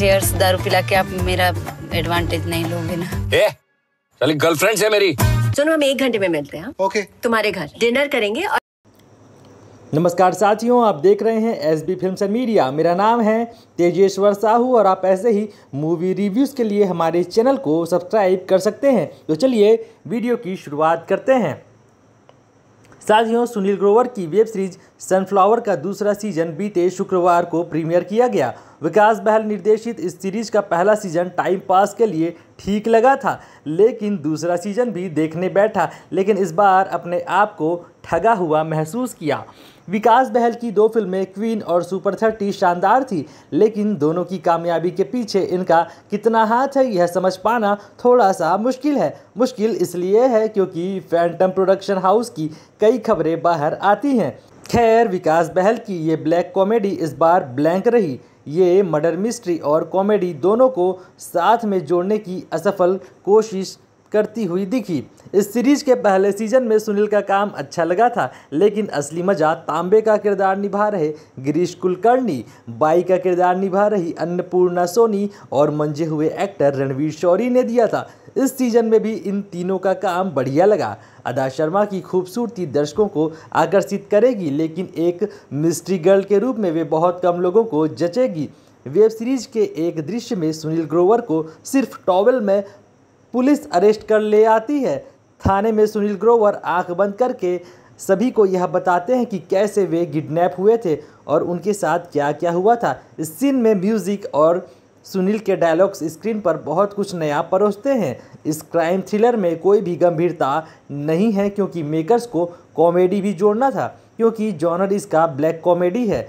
Chairs दारू पिला के आप मेरा एडवांटेज नहीं लोगे ना ए, चल गर्लफ्रेंड है मेरी चलो हम एक घंटे में मिलते हैं ओके हाँ? तुम्हारे घर डिनर करेंगे और नमस्कार साथियों आप देख रहे हैं S B film and media मेरा नाम है तेजेश्वर साहू और आप ऐसे ही मूवी रिव्यूज़ के लिए हमारे चैनल को सब्सक्राइब कर सकते हैं तो चलिए वीडियो की शुरुआत करते हैं साथियों सुनील ग्रोवर की वेब सीरीज सनफ्लावर का दूसरा सीजन बीते शुक्रवार को प्रीमियर किया गया विकास बहल निर्देशित इस सीरीज का पहला सीजन टाइम पास के लिए ठीक लगा था लेकिन दूसरा सीजन भी देखने बैठा लेकिन इस बार अपने आप को ठगा हुआ महसूस किया विकास बहल की दो फिल्में क्वीन और सुपर थर्टी शानदार थी लेकिन दोनों की कामयाबी के पीछे इनका कितना हाथ है यह समझ पाना थोड़ा सा मुश्किल है मुश्किल इसलिए है क्योंकि फैंटम प्रोडक्शन हाउस की कई खबरें बाहर आती हैं खैर विकास बहल की ये ब्लैक कॉमेडी इस बार ब्लैंक रही ये मर्डर मिस्ट्री और कॉमेडी दोनों को साथ में जोड़ने की असफल कोशिश करती हुई दिखी इस सीरीज के पहले सीजन में सुनील का काम अच्छा लगा था लेकिन असली मजा तांबे का किरदार निभा रहे गिरीश कुलकर्णी बाई का किरदार निभा रही अन्नपूर्णा सोनी और मंजे हुए एक्टर रणवीर शौरी ने दिया था इस सीजन में भी इन तीनों का काम बढ़िया लगा अदा शर्मा की खूबसूरती दर्शकों को आकर्षित करेगी लेकिन एक मिस्ट्री गर्ल के रूप में वे बहुत कम लोगों को जचेगी वेब सीरीज के एक दृश्य में सुनील ग्रोवर को सिर्फ टॉवल में पुलिस अरेस्ट कर ले आती है थाने में सुनील ग्रोवर आंख बंद करके सभी को यह बताते हैं कि कैसे वे किडनैप हुए थे और उनके साथ क्या क्या हुआ था इस सीन में म्यूज़िक और सुनील के डायलॉग्स स्क्रीन पर बहुत कुछ नया परोसते हैं इस क्राइम थ्रिलर में कोई भी गंभीरता नहीं है क्योंकि मेकर्स को कॉमेडी भी जोड़ना था क्योंकि जॉनर इसका ब्लैक कॉमेडी है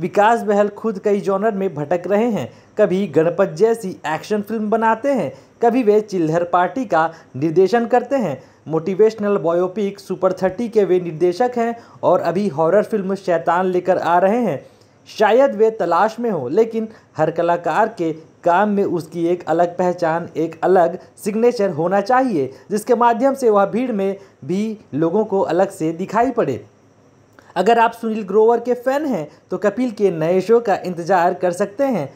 विकास बहल खुद कई जॉनर में भटक रहे हैं कभी गणपत जैसी एक्शन फिल्म बनाते हैं कभी वे चिल्हर पार्टी का निर्देशन करते हैं मोटिवेशनल बायोपिक सुपर थर्टी के वे निर्देशक हैं और अभी हॉरर फिल्म शैतान लेकर आ रहे हैं शायद वे तलाश में हो लेकिन हर कलाकार के काम में उसकी एक अलग पहचान एक अलग सिग्नेचर होना चाहिए जिसके माध्यम से वह भीड़ में भी लोगों को अलग से दिखाई पड़े अगर आप सुनील ग्रोवर के फैन हैं तो कपिल के नए शो का इंतज़ार कर सकते हैं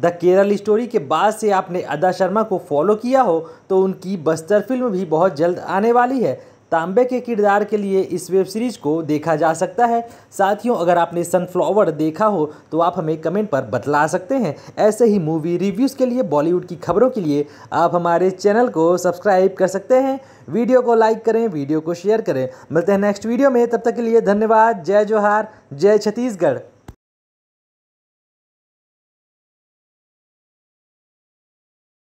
द केरल स्टोरी के बाद से आपने अदा शर्मा को फॉलो किया हो तो उनकी बस्तर फिल्म भी बहुत जल्द आने वाली है तांबे के किरदार के लिए इस वेब सीरीज़ को देखा जा सकता है साथियों अगर आपने सनफ्लावर देखा हो तो आप हमें कमेंट पर बतला सकते हैं ऐसे ही मूवी रिव्यूज़ के लिए बॉलीवुड की खबरों के लिए आप हमारे चैनल को सब्सक्राइब कर सकते हैं वीडियो को लाइक करें वीडियो को शेयर करें मिलते हैं नेक्स्ट वीडियो में तब तक के लिए धन्यवाद जय जोहार जय छत्तीसगढ़